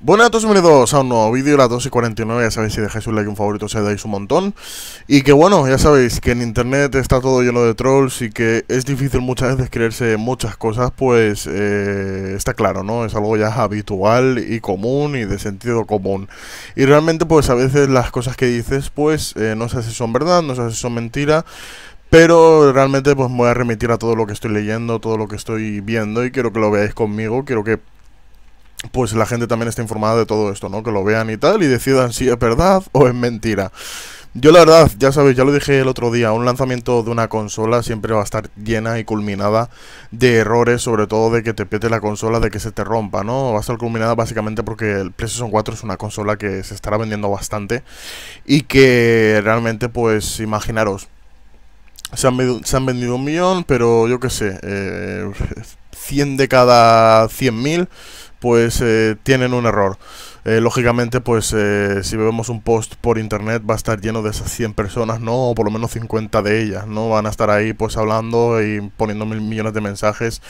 Buenas a todos, bienvenidos a un nuevo vídeo, las 2 y 49, ya sabéis si dejáis un like un favorito se dais un montón Y que bueno, ya sabéis que en internet está todo lleno de trolls y que es difícil muchas veces creerse muchas cosas Pues eh, está claro, ¿no? Es algo ya habitual y común y de sentido común Y realmente pues a veces las cosas que dices pues eh, no sé si son verdad, no sé si son mentira pero realmente pues me voy a remitir a todo lo que estoy leyendo, todo lo que estoy viendo y quiero que lo veáis conmigo, quiero que pues la gente también está informada de todo esto, ¿no? Que lo vean y tal y decidan si es verdad o es mentira. Yo la verdad, ya sabéis, ya lo dije el otro día, un lanzamiento de una consola siempre va a estar llena y culminada de errores, sobre todo de que te pete la consola, de que se te rompa, ¿no? Va a estar culminada básicamente porque el PlayStation 4 es una consola que se estará vendiendo bastante y que realmente, pues, imaginaros, se han, vendido, un millón, pero yo qué sé, eh, Cien 100 de cada 100.000 pues eh, tienen un error. Eh, lógicamente, pues eh, si vemos un post por internet va a estar lleno de esas 100 personas, ¿no? O por lo menos 50 de ellas, ¿no? Van a estar ahí pues hablando y poniendo mil millones de mensajes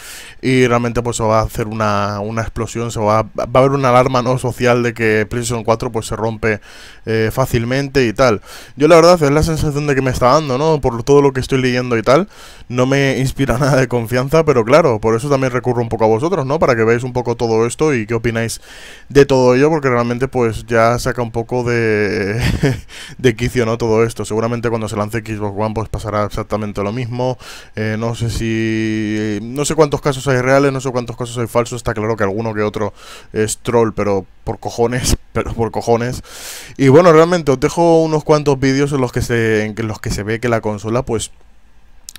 y realmente pues se va a hacer una, una explosión, se va a, va a haber una alarma no social de que PlayStation 4 pues se rompe eh, fácilmente y tal. Yo la verdad es la sensación de que me está dando, ¿no? Por todo lo que estoy leyendo y tal, no me inspira nada de confianza, pero claro, por eso también recurro un poco a vosotros, ¿no? Para que veáis un poco todo esto y qué opináis de todo ello, porque realmente pues ya saca un poco de, de quicio ¿no? todo esto. Seguramente cuando se lance Xbox One pues pasará exactamente lo mismo. Eh, no sé si... No sé cuántos casos hay reales, no sé cuántos casos hay falsos. Está claro que alguno que otro es troll, pero por cojones, pero por cojones. Y bueno, realmente os dejo unos cuantos vídeos en los que se, en los que se ve que la consola pues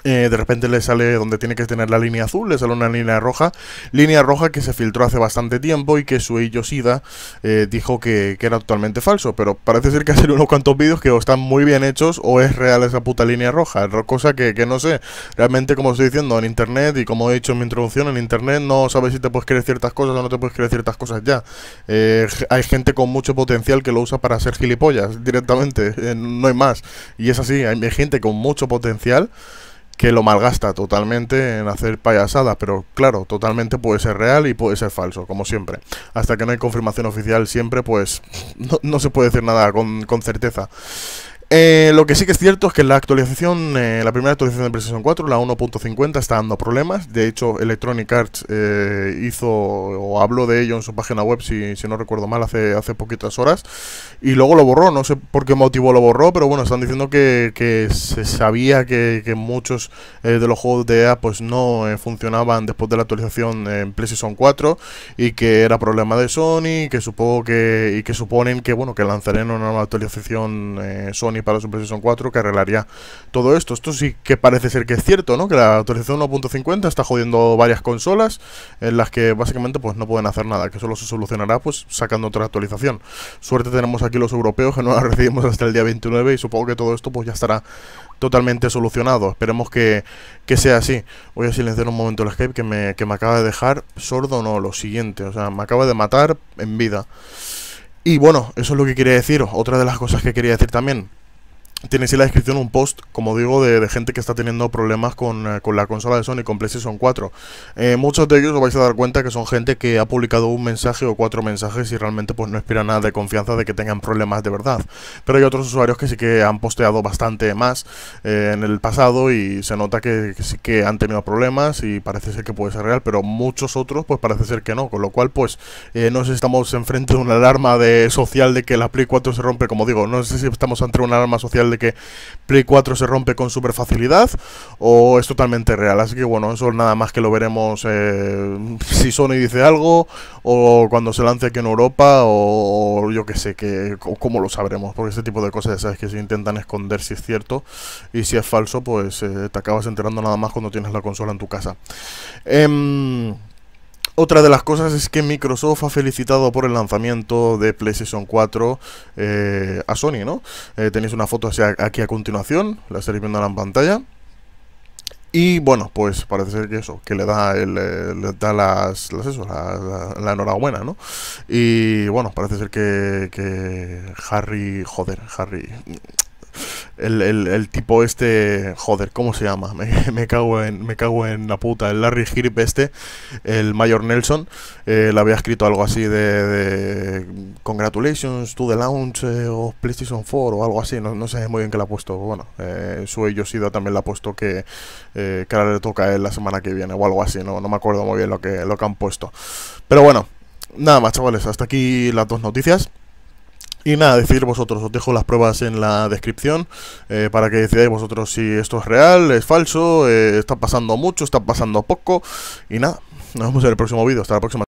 eh, de repente le sale donde tiene que tener la línea azul, le sale una línea roja, línea roja que se filtró hace bastante tiempo y que su Yoshida eh, dijo que, era totalmente falso, pero parece ser que ha salido unos cuantos vídeos que están muy bien hechos o es real esa puta línea roja, cosa que, no sé, realmente como estoy diciendo en internet y como he dicho en mi introducción, en internet no sabes si te puedes creer ciertas cosas o no te puedes creer ciertas cosas ya, eh, hay gente con mucho potencial que lo usa para hacer gilipollas directamente, no hay más, y es así, hay gente con mucho potencial que lo malgasta totalmente en hacer payasadas, pero claro, totalmente puede ser real y puede ser falso, como siempre. Hasta que no hay confirmación oficial siempre, pues no, se puede decir nada con, con certeza. Eh, lo que sí que es cierto es que la actualización, eh, la primera actualización de PlayStation 4, la 1.50, está dando problemas. De hecho, Electronic Arts eh, hizo o habló de ello en su página web, si, si, no recuerdo mal, hace, hace poquitas horas. Y luego lo borró, no sé por qué motivo lo borró, pero bueno, están diciendo que, que se sabía que, que muchos de los juegos de EA pues no funcionaban después de la actualización en PlayStation 4 y que era problema de Sony, que supongo que, y que suponen que bueno que lanzarán una nueva actualización Sony para su PlayStation 4 que arreglaría todo esto. Esto sí que parece ser que es cierto, ¿no? Que la actualización 1.50 está jodiendo varias consolas en las que básicamente pues no pueden hacer nada, que solo se solucionará pues sacando otra actualización. Suerte tenemos aquí los europeos que no la recibimos hasta el día 29 y supongo que todo esto pues ya estará totalmente solucionado. Esperemos que, sea así. Voy a silenciar un momento el escape que me, que me acaba de dejar sordo, no, lo siguiente. O sea, me acaba de matar en vida. Y bueno, eso es lo que quería decir. Otra de las cosas que quería decir también. Tienes en la descripción un post, como digo, de, gente que está teniendo problemas eh, con, la consola de Sony, con PlayStation 4. Eh, muchos de ellos os vais a dar cuenta que son gente que ha publicado un mensaje o cuatro mensajes y realmente pues no inspira nada de confianza de que tengan problemas de verdad. Pero hay otros usuarios que sí que han posteado bastante más eh, en el pasado y se nota que, sí que han tenido problemas y parece ser que puede ser real, pero muchos otros pues parece ser que no. Con lo cual pues no sé si estamos enfrente de una alarma de, social de que la Play 4 se rompe, como digo, no sé si estamos ante una alarma social de que Play 4 se rompe con super facilidad o es totalmente real. Así que bueno, eso nada más que lo veremos eh, si Sony dice algo o cuando se lance aquí en Europa o, yo que sé, que, o, cómo lo sabremos. Porque ese tipo de cosas ya sabes que se intentan esconder si es cierto y si es falso, pues eh, te acabas enterando nada más cuando tienes la consola en tu casa. Eh, otra de las cosas es que Microsoft ha felicitado por el lanzamiento de PlayStation 4 eh, a Sony, ¿no? Eh, tenéis una foto aquí a continuación, la estaréis viendo en la pantalla. Y bueno, pues parece ser que eso, que le da, eh, le da las, eso, la, la, enhorabuena, ¿no? Y bueno, parece ser que, que Harry, joder, Harry, el, tipo este, joder, ¿cómo se llama? Me, cago, en, me cago en la puta, el Larry Hirp este, el Mayor Nelson, eh, le había escrito algo así de, Congratulations to the launch eh, o PlayStation 4 o algo así, no, no, sé muy bien qué le ha puesto, bueno, eh, sí también le ha puesto que, eh, que ahora le toca a la semana que viene o algo así, no, no me acuerdo muy bien lo que, lo que han puesto. Pero bueno, nada más chavales, hasta aquí las dos noticias. Y nada, decidir vosotros. Os dejo las pruebas en la descripción eh, para que decidáis vosotros si esto es real, es falso, eh, está pasando mucho, está pasando poco. Y nada, nos vemos en el próximo vídeo. Hasta la próxima.